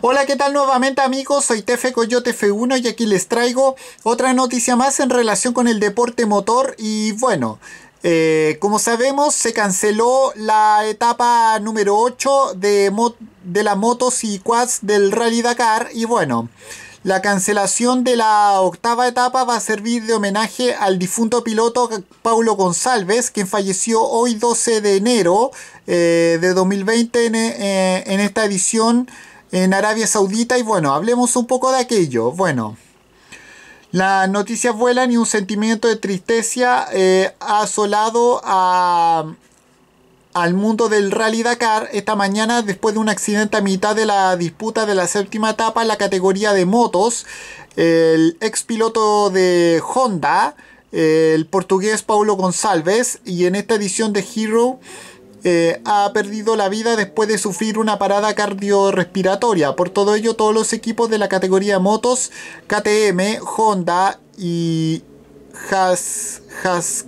Hola, ¿qué tal nuevamente amigos? Soy Tefe Coyote F1 y aquí les traigo otra noticia más en relación con el deporte motor y bueno... Eh, como sabemos, se canceló la etapa número 8 de, de la motos y quads del Rally Dakar. Y bueno, la cancelación de la octava etapa va a servir de homenaje al difunto piloto Paulo González, quien falleció hoy 12 de enero eh, de 2020 eh, en esta edición en Arabia Saudita y bueno, hablemos un poco de aquello. Bueno, las noticias vuelan y un sentimiento de tristeza eh, ha asolado a, al mundo del Rally Dakar esta mañana después de un accidente a mitad de la disputa de la séptima etapa en la categoría de motos. El ex piloto de Honda, el portugués Paulo González, y en esta edición de Hero eh, ha perdido la vida después de sufrir una parada cardiorrespiratoria. Por todo ello, todos los equipos de la categoría motos, KTM, Honda y Has, Has,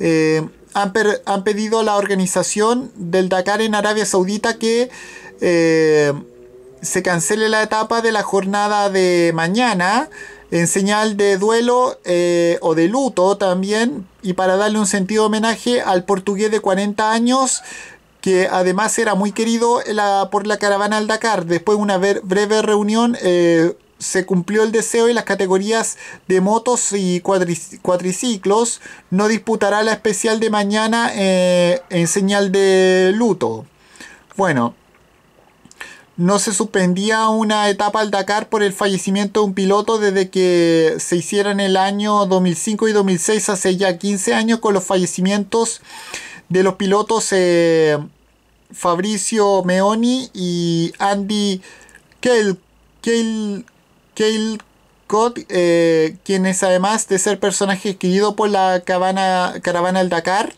eh, han, pedido a la organización del Dakar en Arabia Saudita que eh, se cancele la etapa de la jornada de mañana en señal de duelo eh, o de luto también, y para darle un sentido homenaje al portugués de 40 años, que además era muy querido por la caravana al Dakar. Después de una breve reunión eh, se cumplió el deseo y las categorías de motos y cuatriciclos no disputará la especial de mañana eh, en señal de luto. Bueno, no se suspendía una etapa al Dakar por el fallecimiento de un piloto desde que se hicieran en el año 2005 y 2006, hace ya 15 años, con los fallecimientos de los pilotos eh, Fabricio Meoni y Andy Keil, eh, quienes además de ser personajes querido por la caravana al Dakar,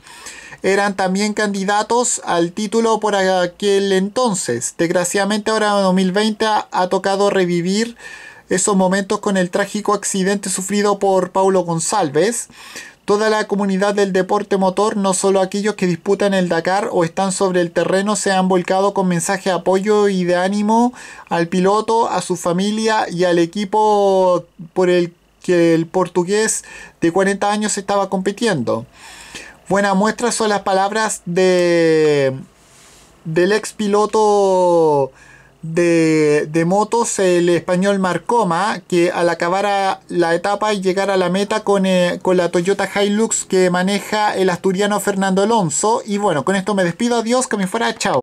eran también candidatos al título por aquel entonces. Desgraciadamente ahora en 2020 ha, tocado revivir esos momentos con el trágico accidente sufrido por Paulo González. Toda la comunidad del deporte motor, no solo aquellos que disputan el Dakar o están sobre el terreno, se han volcado con mensaje de apoyo y de ánimo al piloto, a su familia y al equipo por el que el portugués de 40 años estaba compitiendo. Buena muestra son las palabras del ex piloto de, motos, el español Marcoma, que al acabar la etapa y llegar a la meta con, eh, con, la Toyota Hilux que maneja el asturiano Fernando Alonso. Y bueno, con esto me despido, adiós, que me fuera, chao.